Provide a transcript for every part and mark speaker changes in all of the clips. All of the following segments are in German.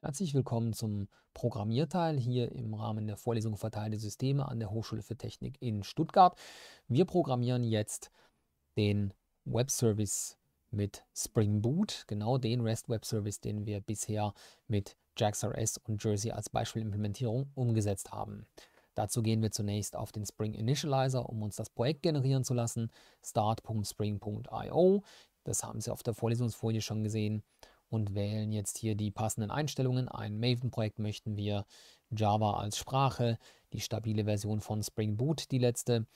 Speaker 1: Herzlich willkommen zum Programmierteil hier im Rahmen der Vorlesung Verteilte Systeme an der Hochschule für Technik in Stuttgart. Wir programmieren jetzt den Web Service mit Spring Boot, genau den REST Web Service, den wir bisher mit JAX-RS und Jersey als Beispielimplementierung umgesetzt haben. Dazu gehen wir zunächst auf den Spring Initializer, um uns das Projekt generieren zu lassen, start.spring.io, das haben Sie auf der Vorlesungsfolie schon gesehen und wählen jetzt hier die passenden Einstellungen ein. Maven-Projekt möchten wir, Java als Sprache, die stabile Version von Spring Boot, die letzte,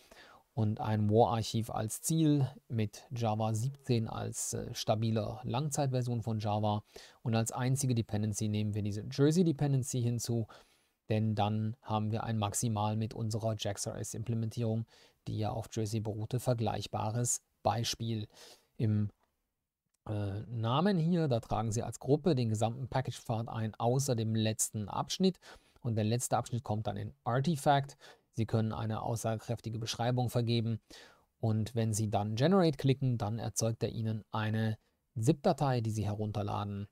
Speaker 1: und ein WAR-Archiv als Ziel mit Java 17 als äh, stabiler Langzeitversion von Java. Und als einzige Dependency nehmen wir diese Jersey-Dependency hinzu, denn dann haben wir ein maximal mit unserer jaxrs implementierung die ja auf Jersey beruhte, vergleichbares Beispiel. Im äh, Namen hier. Da tragen Sie als Gruppe den gesamten Package-Pfad ein, außer dem letzten Abschnitt. Und der letzte Abschnitt kommt dann in Artifact. Sie können eine aussagekräftige Beschreibung vergeben. Und wenn Sie dann Generate klicken, dann erzeugt er Ihnen eine ZIP-Datei, die Sie herunterladen.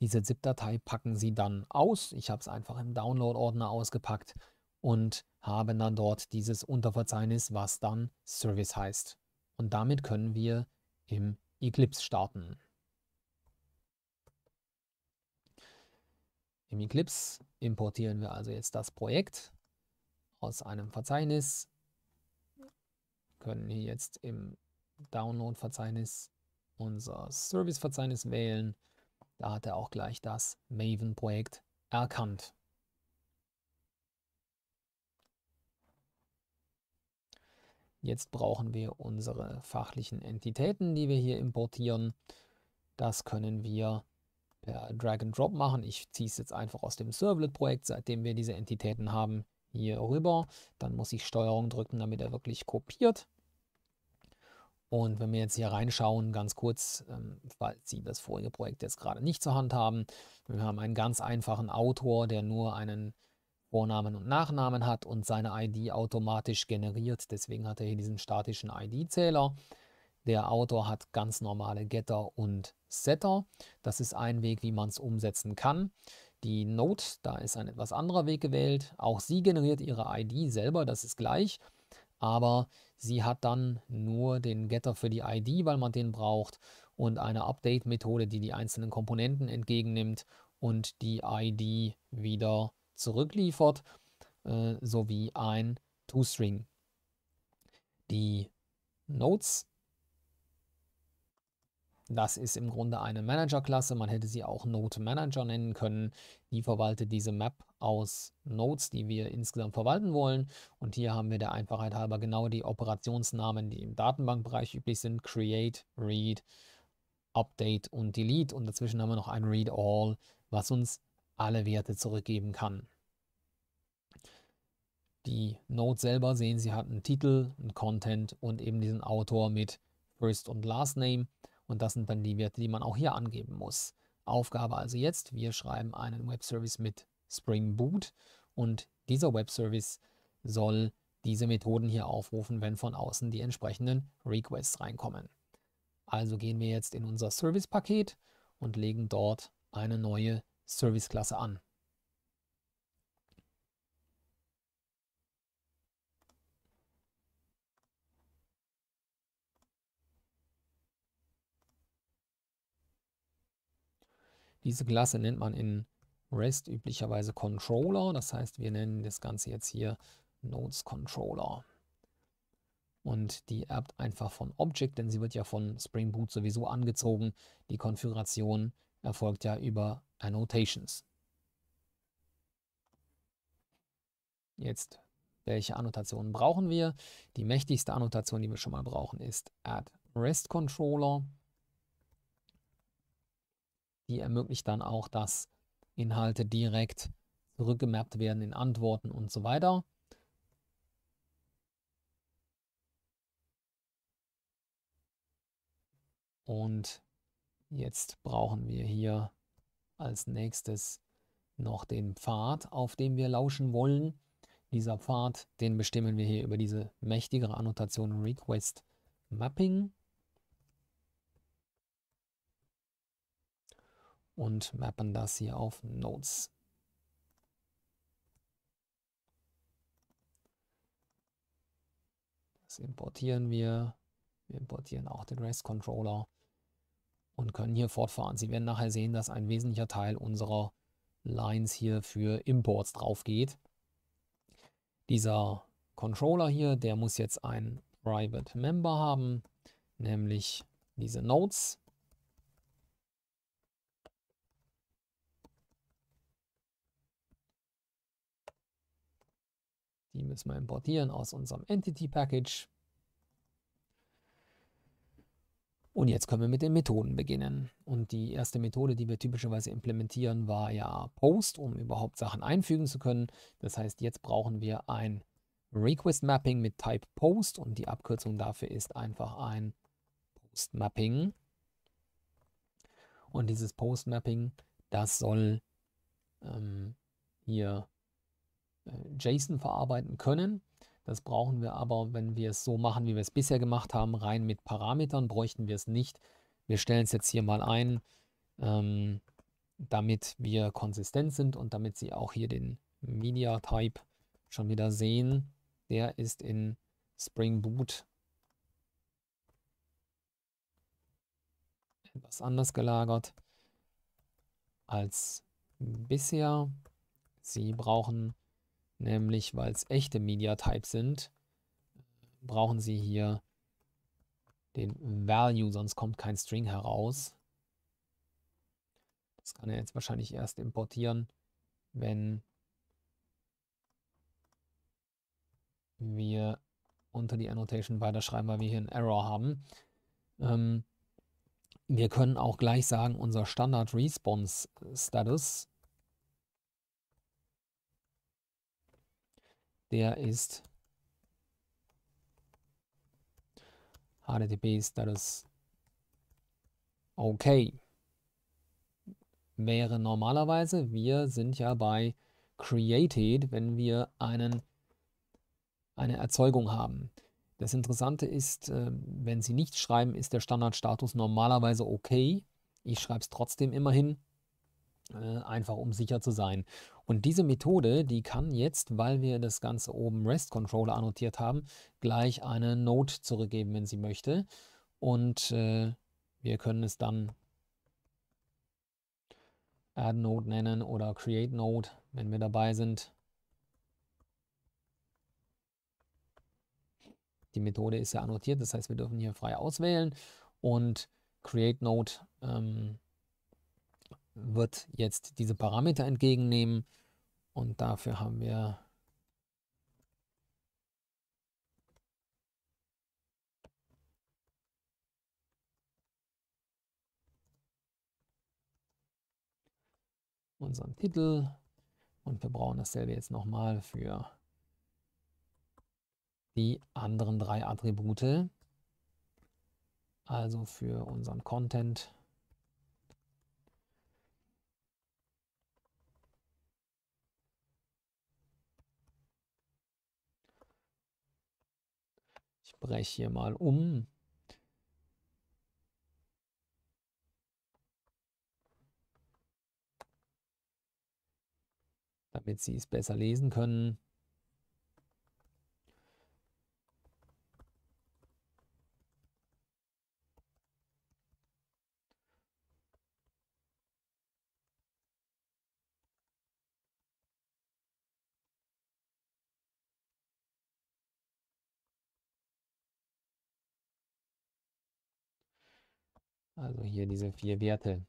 Speaker 1: Diese ZIP-Datei packen Sie dann aus. Ich habe es einfach im Download-Ordner ausgepackt und habe dann dort dieses Unterverzeichnis, was dann Service heißt. Und damit können wir im Eclipse starten. Im Eclipse importieren wir also jetzt das Projekt aus einem Verzeichnis, können hier jetzt im Download-Verzeichnis unser Service-Verzeichnis wählen. Da hat er auch gleich das Maven-Projekt erkannt. Jetzt brauchen wir unsere fachlichen Entitäten, die wir hier importieren. Das können wir per Drag and Drop machen. Ich ziehe es jetzt einfach aus dem Servlet-Projekt, seitdem wir diese Entitäten haben, hier rüber. Dann muss ich Steuerung drücken, damit er wirklich kopiert. Und wenn wir jetzt hier reinschauen, ganz kurz, ähm, weil Sie das vorige Projekt jetzt gerade nicht zur Hand haben, wir haben einen ganz einfachen Autor, der nur einen Vornamen und Nachnamen hat und seine ID automatisch generiert. Deswegen hat er hier diesen statischen ID-Zähler. Der Autor hat ganz normale Getter und Setter. Das ist ein Weg, wie man es umsetzen kann. Die Note, da ist ein etwas anderer Weg gewählt. Auch sie generiert ihre ID selber, das ist gleich. Aber sie hat dann nur den Getter für die ID, weil man den braucht, und eine Update-Methode, die die einzelnen Komponenten entgegennimmt und die ID wieder zurückliefert, äh, sowie ein ToString. Die Notes, das ist im Grunde eine Manager-Klasse, man hätte sie auch Node Manager nennen können. Die verwaltet diese Map aus Notes, die wir insgesamt verwalten wollen. Und hier haben wir der Einfachheit halber genau die Operationsnamen, die im Datenbankbereich üblich sind. Create, Read, Update und Delete. Und dazwischen haben wir noch ein Read All, was uns alle Werte zurückgeben kann. Die Node selber sehen Sie hat einen Titel, einen Content und eben diesen Autor mit First und Last Name. Und das sind dann die Werte, die man auch hier angeben muss. Aufgabe also jetzt, wir schreiben einen Webservice mit Spring Boot und dieser Webservice soll diese Methoden hier aufrufen, wenn von außen die entsprechenden Requests reinkommen. Also gehen wir jetzt in unser Service-Paket und legen dort eine neue Serviceklasse an. Diese Klasse nennt man in REST üblicherweise Controller. Das heißt, wir nennen das Ganze jetzt hier Nodes Controller. Und die erbt einfach von Object, denn sie wird ja von Spring Boot sowieso angezogen, die Konfiguration erfolgt ja über Annotations. Jetzt, welche Annotationen brauchen wir? Die mächtigste Annotation, die wir schon mal brauchen, ist Add REST Controller. Die ermöglicht dann auch, dass Inhalte direkt zurückgemappt werden in Antworten und so weiter. Und Jetzt brauchen wir hier als nächstes noch den Pfad, auf dem wir lauschen wollen. Dieser Pfad, den bestimmen wir hier über diese mächtigere Annotation Request Mapping. Und mappen das hier auf Nodes. Das importieren wir. Wir importieren auch den REST-Controller und können hier fortfahren. Sie werden nachher sehen, dass ein wesentlicher Teil unserer Lines hier für Imports drauf geht. Dieser Controller hier, der muss jetzt ein Private Member haben, nämlich diese Nodes. Die müssen wir importieren aus unserem Entity Package. Und jetzt können wir mit den Methoden beginnen. Und die erste Methode, die wir typischerweise implementieren, war ja Post, um überhaupt Sachen einfügen zu können. Das heißt, jetzt brauchen wir ein Request Mapping mit Type Post und die Abkürzung dafür ist einfach ein Post Mapping. Und dieses Post Mapping, das soll ähm, hier äh, JSON verarbeiten können. Das brauchen wir aber, wenn wir es so machen, wie wir es bisher gemacht haben, rein mit Parametern, bräuchten wir es nicht. Wir stellen es jetzt hier mal ein, ähm, damit wir konsistent sind und damit Sie auch hier den Media Type schon wieder sehen. Der ist in Spring Boot etwas anders gelagert als bisher. Sie brauchen nämlich weil es echte Media Type sind, brauchen Sie hier den Value, sonst kommt kein String heraus. Das kann er jetzt wahrscheinlich erst importieren, wenn wir unter die Annotation weiterschreiben, weil wir hier einen Error haben. Ähm, wir können auch gleich sagen, unser Standard Response Status der ist HTTP Status OK. Wäre normalerweise, wir sind ja bei created, wenn wir einen, eine Erzeugung haben. Das Interessante ist, äh, wenn Sie nicht schreiben, ist der Standardstatus normalerweise okay. Ich schreibe es trotzdem immerhin, äh, einfach um sicher zu sein. Und diese Methode, die kann jetzt, weil wir das Ganze oben REST Controller annotiert haben, gleich eine Node zurückgeben, wenn sie möchte. Und äh, wir können es dann Add Node nennen oder Create Node, wenn wir dabei sind. Die Methode ist ja annotiert, das heißt, wir dürfen hier frei auswählen und Create Node ähm, wird jetzt diese Parameter entgegennehmen und dafür haben wir unseren Titel und wir brauchen dasselbe jetzt nochmal für die anderen drei Attribute, also für unseren Content. breche hier mal um. Damit Sie es besser lesen können. Also hier diese vier Werte.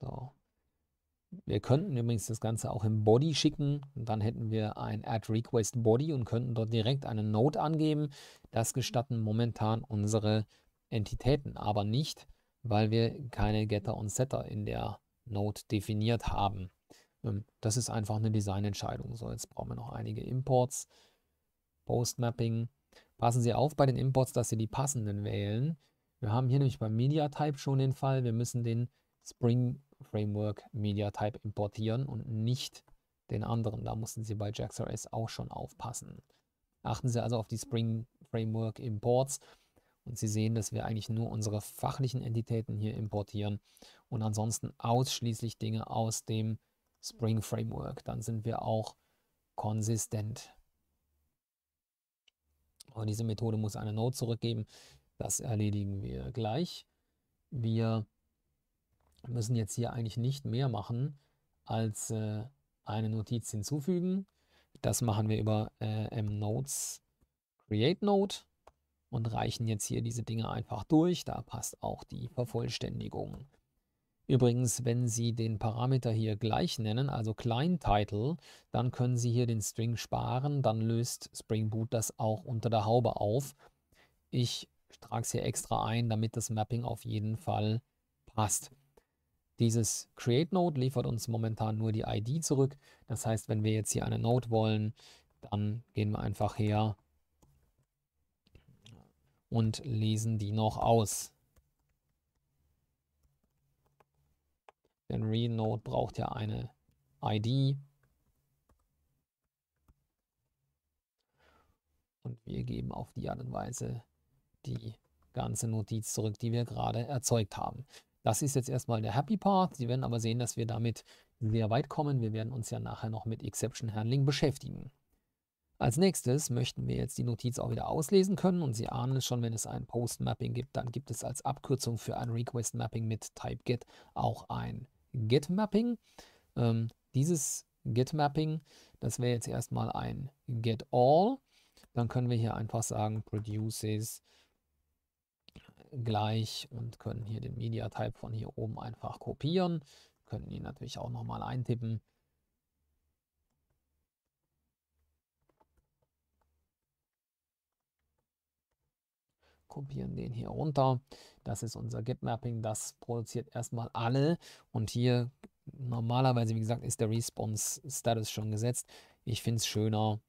Speaker 1: So. Wir könnten übrigens das Ganze auch im Body schicken. Dann hätten wir ein Add Request Body und könnten dort direkt eine Node angeben. Das gestatten momentan unsere Entitäten, aber nicht, weil wir keine Getter und Setter in der Node definiert haben. Ähm, das ist einfach eine Designentscheidung. So, jetzt brauchen wir noch einige Imports. Postmapping. Passen Sie auf bei den Imports, dass Sie die passenden wählen. Wir haben hier nämlich beim Media Type schon den Fall, wir müssen den Spring Framework Media Type importieren und nicht den anderen. Da mussten Sie bei JaxRS auch schon aufpassen. Achten Sie also auf die Spring Framework Imports und Sie sehen, dass wir eigentlich nur unsere fachlichen Entitäten hier importieren und ansonsten ausschließlich Dinge aus dem Spring Framework. Dann sind wir auch konsistent. Und diese Methode muss eine Node zurückgeben. Das erledigen wir gleich. Wir müssen jetzt hier eigentlich nicht mehr machen, als äh, eine Notiz hinzufügen. Das machen wir über äh, mNodes create Node und reichen jetzt hier diese Dinge einfach durch. Da passt auch die Vervollständigung. Übrigens, wenn Sie den Parameter hier gleich nennen, also Klein Title, dann können Sie hier den String sparen, dann löst Spring Boot das auch unter der Haube auf. Ich trage es hier extra ein, damit das Mapping auf jeden Fall passt. Dieses Create Node liefert uns momentan nur die ID zurück. Das heißt, wenn wir jetzt hier eine Node wollen, dann gehen wir einfach her und lesen die noch aus. Denn Renode braucht ja eine ID. Und wir geben auf die Art und Weise die ganze Notiz zurück, die wir gerade erzeugt haben. Das ist jetzt erstmal der Happy Part. Sie werden aber sehen, dass wir damit sehr weit kommen. Wir werden uns ja nachher noch mit Exception Handling beschäftigen. Als nächstes möchten wir jetzt die Notiz auch wieder auslesen können und Sie ahnen es schon, wenn es ein Post-Mapping gibt, dann gibt es als Abkürzung für ein Request-Mapping mit TypeGet auch ein Git-Mapping. Ähm, dieses Git-Mapping, das wäre jetzt erstmal ein Get-All. Dann können wir hier einfach sagen Produces gleich und können hier den Media-Type von hier oben einfach kopieren. Können ihn natürlich auch nochmal eintippen kopieren den hier runter. Das ist unser Git-Mapping, das produziert erstmal alle und hier normalerweise, wie gesagt, ist der Response-Status schon gesetzt. Ich finde es schöner,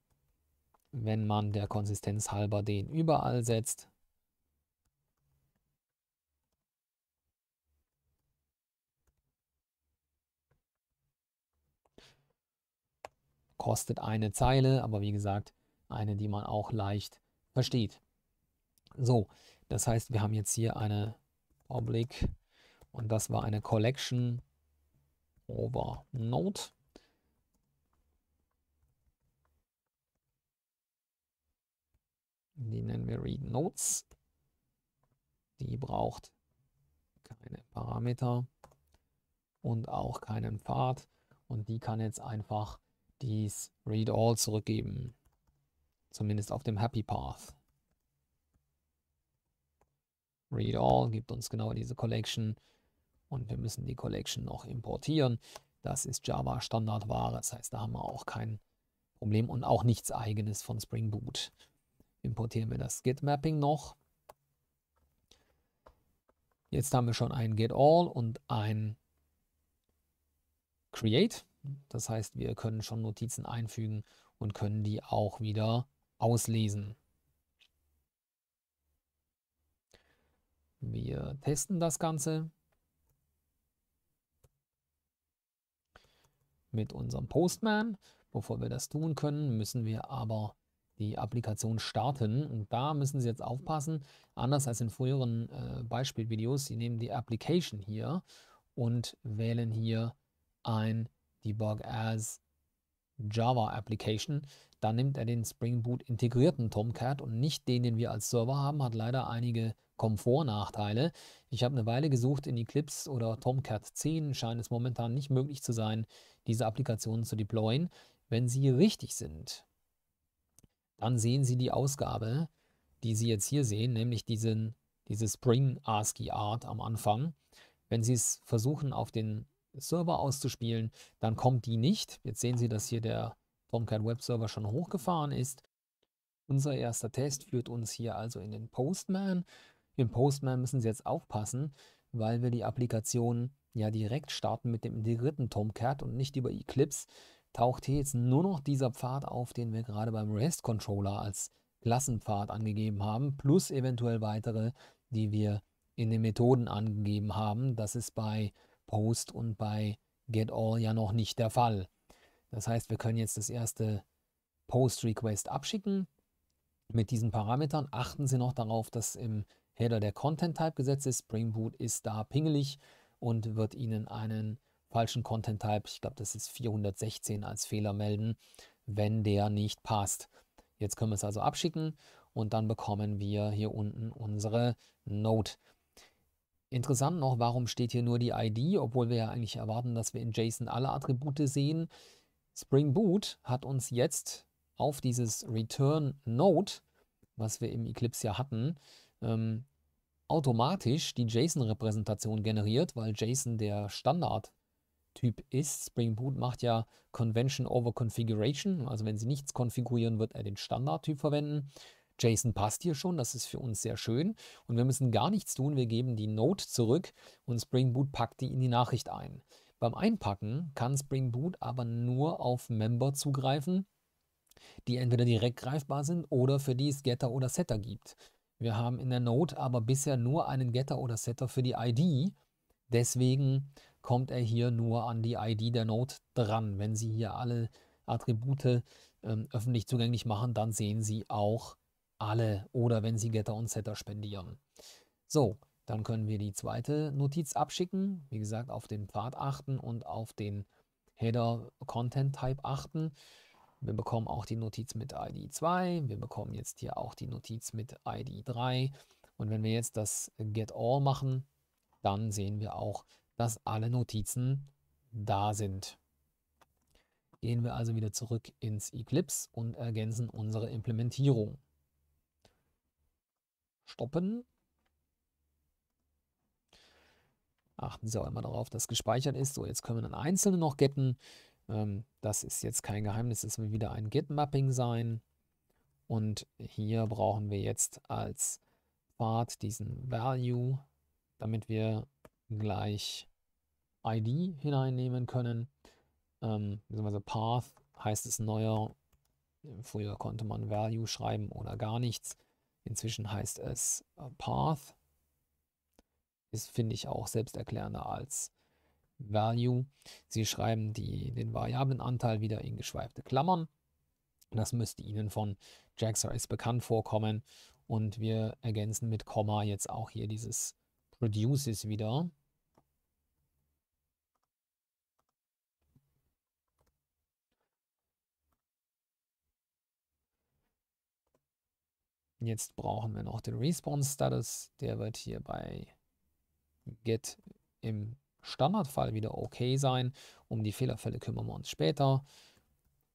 Speaker 1: wenn man der Konsistenz halber den überall setzt. Kostet eine Zeile, aber wie gesagt, eine, die man auch leicht versteht. So, das heißt, wir haben jetzt hier eine Public und das war eine Collection over Node. Die nennen wir Read Notes. Die braucht keine Parameter und auch keinen Pfad. Und die kann jetzt einfach dies Read All zurückgeben. Zumindest auf dem Happy Path. Read All gibt uns genau diese Collection und wir müssen die Collection noch importieren. Das ist Java Standardware, das heißt, da haben wir auch kein Problem und auch nichts eigenes von Spring Boot. Importieren wir das Git Mapping noch. Jetzt haben wir schon ein Get All und ein Create. Das heißt, wir können schon Notizen einfügen und können die auch wieder auslesen. Wir testen das Ganze mit unserem Postman. Bevor wir das tun können, müssen wir aber die Applikation starten. Und da müssen Sie jetzt aufpassen, anders als in früheren äh, Beispielvideos, Sie nehmen die Application hier und wählen hier ein Debug as Java Application dann nimmt er den Spring Boot integrierten Tomcat und nicht den, den wir als Server haben, hat leider einige Komfortnachteile. Ich habe eine Weile gesucht in Eclipse oder Tomcat 10, scheint es momentan nicht möglich zu sein, diese Applikationen zu deployen. Wenn sie richtig sind, dann sehen Sie die Ausgabe, die Sie jetzt hier sehen, nämlich diesen, diese Spring ASCII Art am Anfang. Wenn Sie es versuchen, auf den Server auszuspielen, dann kommt die nicht. Jetzt sehen Sie, dass hier der Tomcat Web Server schon hochgefahren ist. Unser erster Test führt uns hier also in den Postman. Im Postman müssen Sie jetzt aufpassen, weil wir die Applikation ja direkt starten mit dem integrierten Tomcat und nicht über Eclipse, taucht hier jetzt nur noch dieser Pfad auf, den wir gerade beim REST-Controller als Klassenpfad angegeben haben, plus eventuell weitere, die wir in den Methoden angegeben haben. Das ist bei Post und bei GetAll ja noch nicht der Fall. Das heißt, wir können jetzt das erste Post-Request abschicken mit diesen Parametern. Achten Sie noch darauf, dass im Header der Content-Type gesetzt ist. Spring Boot ist da pingelig und wird Ihnen einen falschen Content-Type, ich glaube, das ist 416 als Fehler melden, wenn der nicht passt. Jetzt können wir es also abschicken und dann bekommen wir hier unten unsere Note. Interessant noch, warum steht hier nur die ID, obwohl wir ja eigentlich erwarten, dass wir in JSON alle Attribute sehen. Spring Boot hat uns jetzt auf dieses Return Node, was wir im Eclipse ja hatten, ähm, automatisch die JSON-Repräsentation generiert, weil JSON der Standardtyp ist. Spring Boot macht ja Convention over Configuration, also wenn Sie nichts konfigurieren, wird er den Standardtyp verwenden. JSON passt hier schon, das ist für uns sehr schön. Und wir müssen gar nichts tun, wir geben die Node zurück und Spring Boot packt die in die Nachricht ein. Beim Einpacken kann Spring Boot aber nur auf Member zugreifen, die entweder direkt greifbar sind oder für die es Getter oder Setter gibt. Wir haben in der Note aber bisher nur einen Getter oder Setter für die ID. Deswegen kommt er hier nur an die ID der Note dran. Wenn Sie hier alle Attribute ähm, öffentlich zugänglich machen, dann sehen Sie auch alle oder wenn Sie Getter und Setter spendieren. So, dann können wir die zweite Notiz abschicken. Wie gesagt, auf den Pfad achten und auf den Header Content Type achten. Wir bekommen auch die Notiz mit ID 2. Wir bekommen jetzt hier auch die Notiz mit ID 3. Und wenn wir jetzt das Get All machen, dann sehen wir auch, dass alle Notizen da sind. Gehen wir also wieder zurück ins Eclipse und ergänzen unsere Implementierung. Stoppen Achten Sie auch immer darauf, dass gespeichert ist. So, jetzt können wir dann einzelne noch getten. Ähm, das ist jetzt kein Geheimnis, das wird wieder ein Get-Mapping sein. Und hier brauchen wir jetzt als Pfad diesen Value, damit wir gleich ID hineinnehmen können. Ähm, beziehungsweise Path heißt es neuer. Früher konnte man Value schreiben oder gar nichts. Inzwischen heißt es äh, Path ist, finde ich, auch selbsterklärender als Value. Sie schreiben die, den variablen Anteil wieder in geschweifte Klammern. Das müsste Ihnen von JaxRS bekannt vorkommen. Und wir ergänzen mit Komma jetzt auch hier dieses Produces wieder. Jetzt brauchen wir noch den Response Status. Der wird hier bei get im Standardfall wieder okay sein. Um die Fehlerfälle kümmern wir uns später.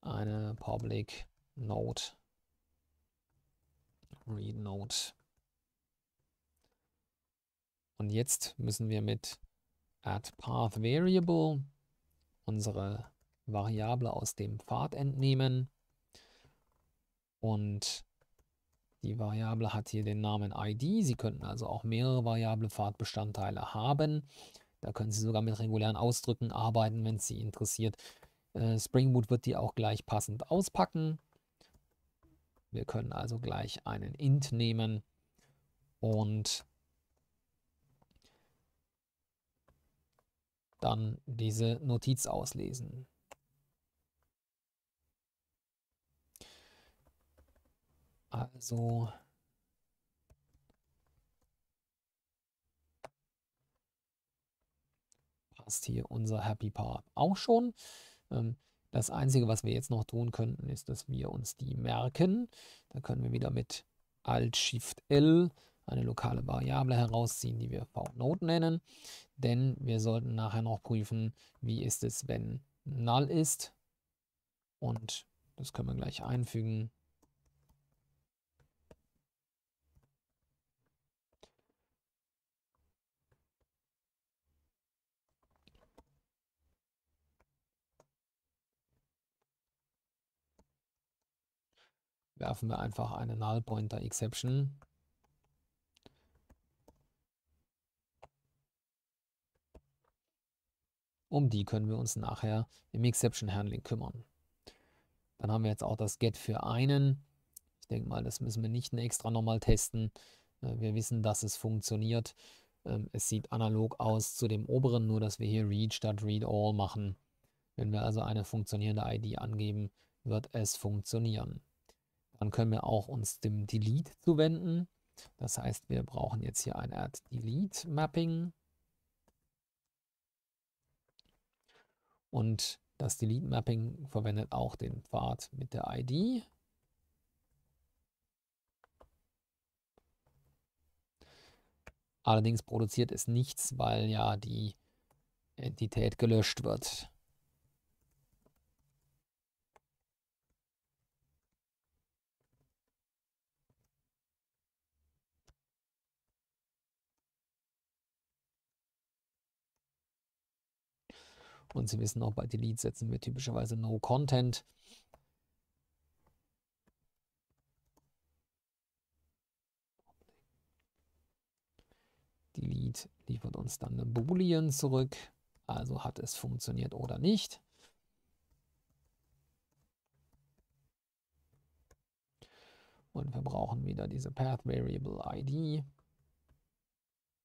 Speaker 1: Eine public node read node. Und jetzt müssen wir mit add path variable unsere Variable aus dem Pfad entnehmen und die Variable hat hier den Namen ID. Sie könnten also auch mehrere variable Fahrtbestandteile haben. Da können Sie sogar mit regulären Ausdrücken arbeiten, wenn es Sie interessiert. Äh, Spring Boot wird die auch gleich passend auspacken. Wir können also gleich einen int nehmen und dann diese Notiz auslesen. Also passt hier unser Happy Power auch schon. Ähm, das Einzige, was wir jetzt noch tun könnten, ist, dass wir uns die merken. Da können wir wieder mit Alt-Shift-L eine lokale Variable herausziehen, die wir VNode nennen. Denn wir sollten nachher noch prüfen, wie ist es, wenn null ist. Und das können wir gleich einfügen. werfen wir einfach eine Null Pointer Exception. Um die können wir uns nachher im Exception Handling kümmern. Dann haben wir jetzt auch das Get für einen. Ich denke mal, das müssen wir nicht extra nochmal testen. Äh, wir wissen, dass es funktioniert. Ähm, es sieht analog aus zu dem oberen, nur dass wir hier Read statt Read All machen. Wenn wir also eine funktionierende ID angeben, wird es funktionieren. Dann können wir auch uns dem Delete zuwenden. Das heißt, wir brauchen jetzt hier eine Art Delete-Mapping. Und das Delete-Mapping verwendet auch den Pfad mit der ID. Allerdings produziert es nichts, weil ja die Entität gelöscht wird. Und Sie wissen auch, bei Delete setzen wir typischerweise No Content. Delete liefert uns dann eine Boolean zurück. Also hat es funktioniert oder nicht. Und wir brauchen wieder diese Path Variable ID.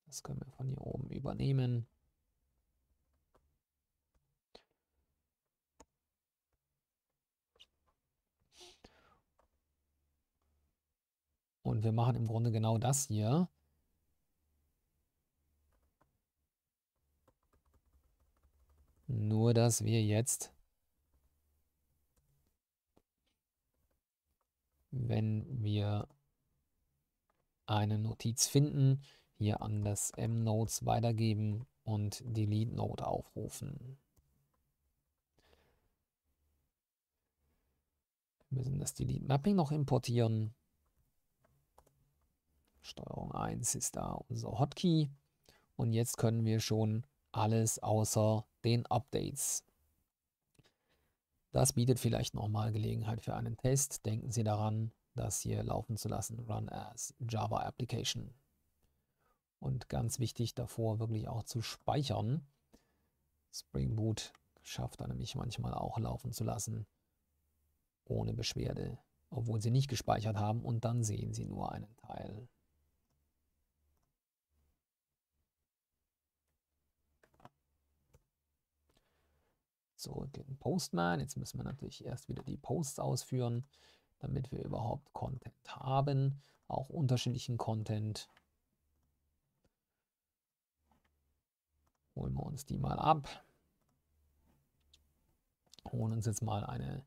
Speaker 1: Das können wir von hier oben übernehmen. Und wir machen im Grunde genau das hier. Nur, dass wir jetzt, wenn wir eine Notiz finden, hier an das M-Nodes weitergeben und delete Lead-Node aufrufen. Wir müssen das Delete Mapping noch importieren. Steuerung 1 ist da unser Hotkey. Und jetzt können wir schon alles außer den Updates. Das bietet vielleicht nochmal Gelegenheit für einen Test. Denken Sie daran, das hier laufen zu lassen, Run as Java Application. Und ganz wichtig davor wirklich auch zu speichern. Spring Boot schafft da nämlich manchmal auch laufen zu lassen, ohne Beschwerde, obwohl Sie nicht gespeichert haben und dann sehen Sie nur einen Teil zurück in Postman. Jetzt müssen wir natürlich erst wieder die Posts ausführen, damit wir überhaupt Content haben, auch unterschiedlichen Content. Holen wir uns die mal ab. Holen uns jetzt mal eine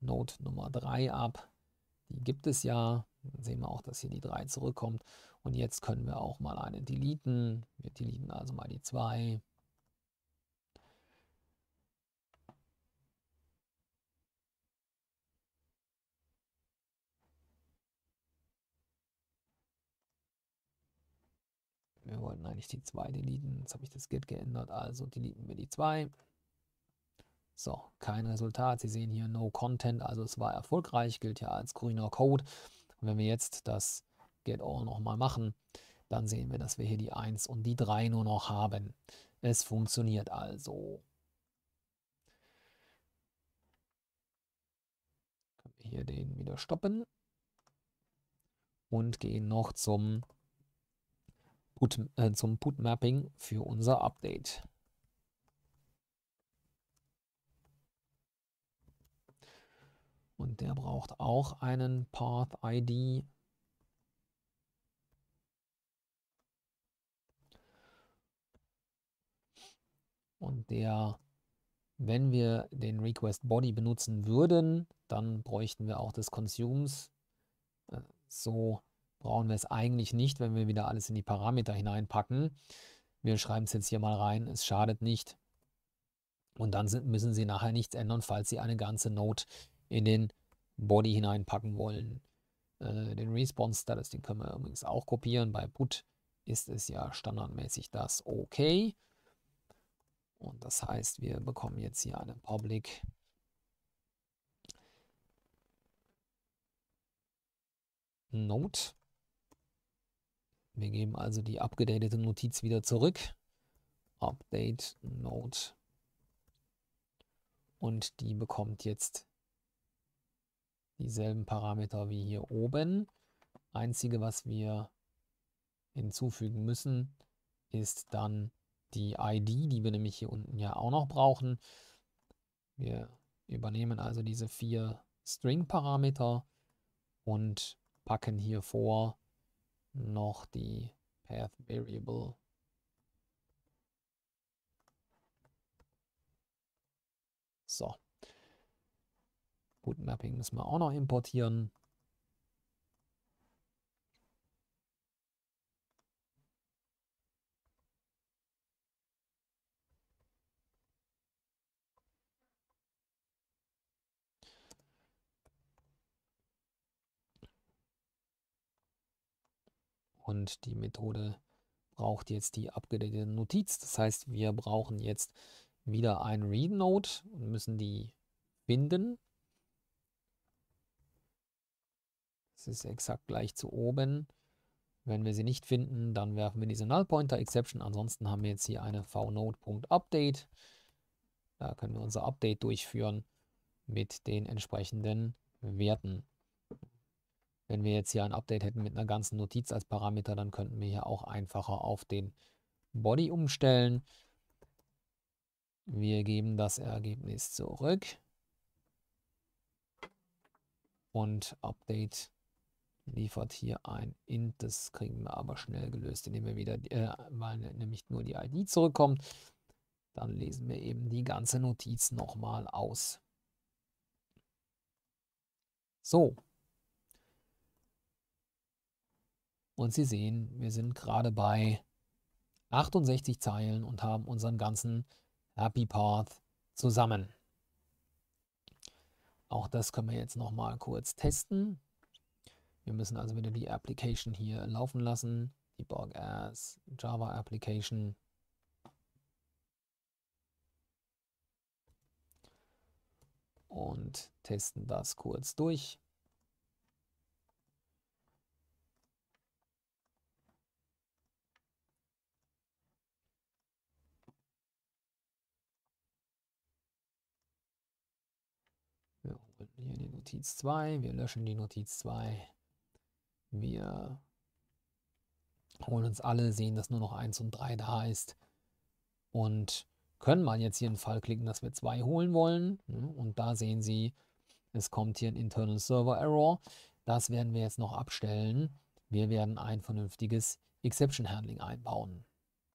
Speaker 1: Note Nummer 3 ab. Die gibt es ja. Dann sehen wir auch, dass hier die 3 zurückkommt. Und jetzt können wir auch mal eine deleten. Wir deleten also mal die 2. Wir wollten eigentlich die 2 deleten. Jetzt habe ich das Git geändert, also deleten wir die 2. So, kein Resultat. Sie sehen hier No Content, also es war erfolgreich, gilt ja als grüner Code. Und wenn wir jetzt das Get All nochmal machen, dann sehen wir, dass wir hier die 1 und die 3 nur noch haben. Es funktioniert also. Können wir hier den wieder stoppen und gehen noch zum Put, äh, zum Put-Mapping für unser Update. Und der braucht auch einen Path-ID. Und der, wenn wir den Request Body benutzen würden, dann bräuchten wir auch des Consumes. Äh, so brauchen wir es eigentlich nicht, wenn wir wieder alles in die Parameter hineinpacken. Wir schreiben es jetzt hier mal rein, es schadet nicht. Und dann sind, müssen Sie nachher nichts ändern, falls Sie eine ganze Note in den Body hineinpacken wollen. Äh, den Response Status, den können wir übrigens auch kopieren. Bei Put ist es ja standardmäßig das OK. Und das heißt, wir bekommen jetzt hier eine Public Note. Wir geben also die abgedatete Notiz wieder zurück. Update Note. Und die bekommt jetzt dieselben Parameter wie hier oben. Einzige, was wir hinzufügen müssen, ist dann die ID, die wir nämlich hier unten ja auch noch brauchen. Wir übernehmen also diese vier String-Parameter und packen hier vor noch die Path Variable. So. Bootmapping müssen wir auch noch importieren. und die Methode braucht jetzt die abgedatete Notiz. Das heißt, wir brauchen jetzt wieder ein Read Node und müssen die finden. Das ist exakt gleich zu oben. Wenn wir sie nicht finden, dann werfen wir diese Null Pointer Exception. Ansonsten haben wir jetzt hier eine vnode.update. Da können wir unser Update durchführen mit den entsprechenden Werten. Wenn wir jetzt hier ein Update hätten mit einer ganzen Notiz als Parameter, dann könnten wir hier auch einfacher auf den Body umstellen. Wir geben das Ergebnis zurück. Und Update liefert hier ein int. Das kriegen wir aber schnell gelöst, indem wir wieder, äh, weil nämlich nur die ID zurückkommt. Dann lesen wir eben die ganze Notiz nochmal aus. So, Und Sie sehen, wir sind gerade bei 68 Zeilen und haben unseren ganzen Happy Path zusammen. Auch das können wir jetzt nochmal kurz testen. Wir müssen also wieder die Application hier laufen lassen. Die Borg as Java Application. Und testen das kurz durch. Notiz 2, wir löschen die Notiz 2, wir holen uns alle, sehen, dass nur noch 1 und 3 da ist und können mal jetzt hier einen Fall klicken, dass wir 2 holen wollen. Ne? Und da sehen Sie, es kommt hier ein Internal Server Error. Das werden wir jetzt noch abstellen. Wir werden ein vernünftiges Exception Handling einbauen.